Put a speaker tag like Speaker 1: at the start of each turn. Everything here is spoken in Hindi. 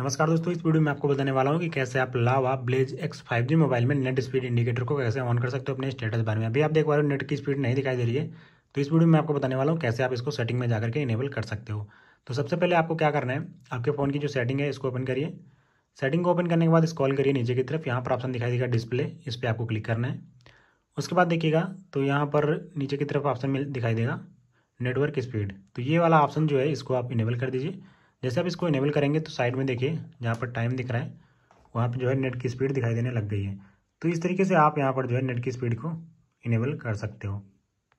Speaker 1: नमस्कार दोस्तों इस वीडियो में आपको बताने वाला हूँ कि कैसे आप Lava Blaze X five G mobile में नेट स्पीड इंडिकेटर को कैसे ऑन कर सकते हो अपने स्टेटस बार में अभी आप देख पा रहे हो नेट की स्पीड नहीं दिखाई दे रही है तो इस वीडियो में आपको बताने वाला हूँ कैसे आप इसको सेटिंग में जाकर के इनेबल कर सकते हो तो सबसे पहले आपको क्या करना है आपके फ़ोन की जो सेटिंग है इसको ओपन करिए सेटिंग को ओपन करने के बाद स्कॉल करिए नीचे की तरफ यहाँ पर ऑप्शन दिखाई देगा डिस्प्ले इस पर आपको क्लिक करना है उसके बाद देखिएगा तो यहाँ पर नीचे की तरफ ऑप्शन दिखाई देगा नेटवर्क स्पीड तो ये वाला ऑप्शन जो है इसको आप इनेबल कर दीजिए जैसे आप इसको इनेबल करेंगे तो साइड में देखिए जहाँ पर टाइम दिख रहा है वहाँ पर जो है नेट की स्पीड दिखाई देने लग गई है तो इस तरीके से आप यहाँ पर जो है नेट की स्पीड को इनेबल कर सकते हो